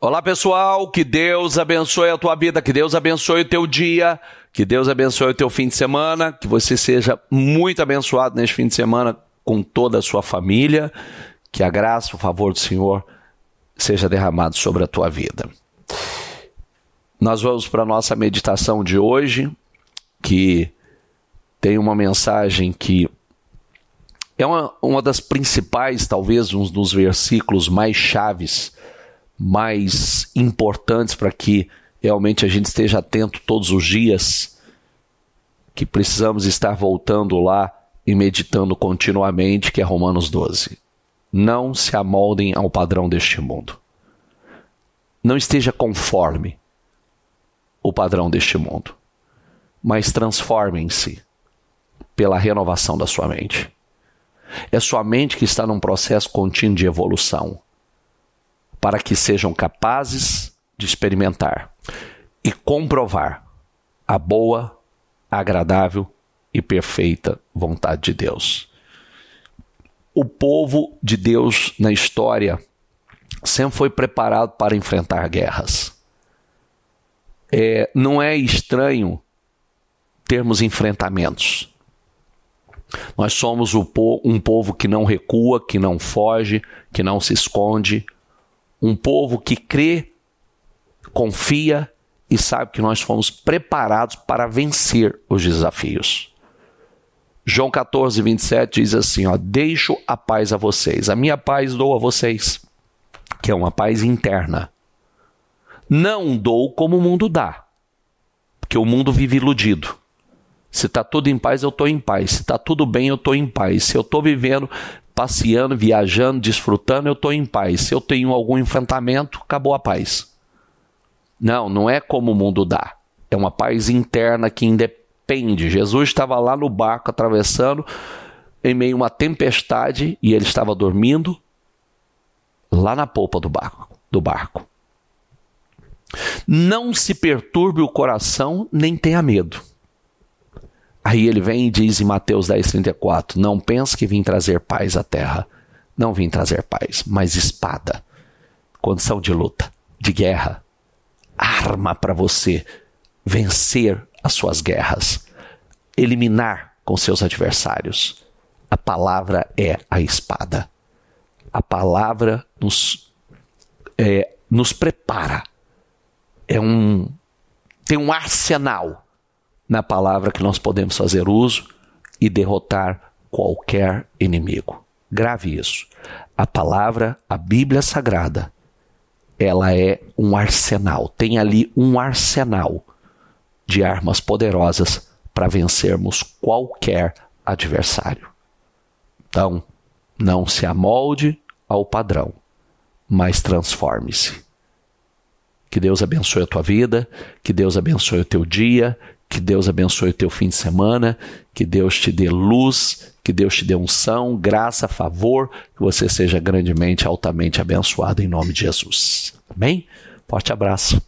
Olá, pessoal. Que Deus abençoe a tua vida, que Deus abençoe o teu dia, que Deus abençoe o teu fim de semana, que você seja muito abençoado neste fim de semana com toda a sua família, que a graça, o favor do Senhor seja derramado sobre a tua vida. Nós vamos para a nossa meditação de hoje, que tem uma mensagem que é uma, uma das principais, talvez um dos versículos mais chaves mais importantes para que realmente a gente esteja atento todos os dias, que precisamos estar voltando lá e meditando continuamente, que é Romanos 12. Não se amoldem ao padrão deste mundo. Não esteja conforme o padrão deste mundo, mas transformem-se pela renovação da sua mente. É sua mente que está num processo contínuo de evolução para que sejam capazes de experimentar e comprovar a boa, agradável e perfeita vontade de Deus. O povo de Deus na história sempre foi preparado para enfrentar guerras. É, não é estranho termos enfrentamentos. Nós somos um povo que não recua, que não foge, que não se esconde, um povo que crê, confia e sabe que nós fomos preparados para vencer os desafios. João 14, 27 diz assim: ó, Deixo a paz a vocês, a minha paz dou a vocês, que é uma paz interna. Não dou como o mundo dá, porque o mundo vive iludido. Se está tudo em paz, eu estou em paz. Se está tudo bem, eu estou em paz. Se eu estou vivendo passeando, viajando, desfrutando, eu estou em paz. Se eu tenho algum enfrentamento, acabou a paz. Não, não é como o mundo dá. É uma paz interna que independe. Jesus estava lá no barco atravessando em meio a uma tempestade e ele estava dormindo lá na polpa do barco, do barco. Não se perturbe o coração, nem tenha medo. Aí ele vem e diz em Mateus 10, 34: Não pense que vim trazer paz à terra. Não vim trazer paz, mas espada. Condição de luta, de guerra. Arma para você vencer as suas guerras, eliminar com seus adversários. A palavra é a espada. A palavra nos, é, nos prepara. É um, tem um arsenal na palavra que nós podemos fazer uso e derrotar qualquer inimigo. Grave isso. A palavra, a Bíblia Sagrada, ela é um arsenal. Tem ali um arsenal de armas poderosas para vencermos qualquer adversário. Então, não se amolde ao padrão, mas transforme-se. Que Deus abençoe a tua vida, que Deus abençoe o teu dia, que Deus abençoe o teu fim de semana, que Deus te dê luz, que Deus te dê unção, graça, favor, que você seja grandemente, altamente abençoado em nome de Jesus. Amém? Forte abraço.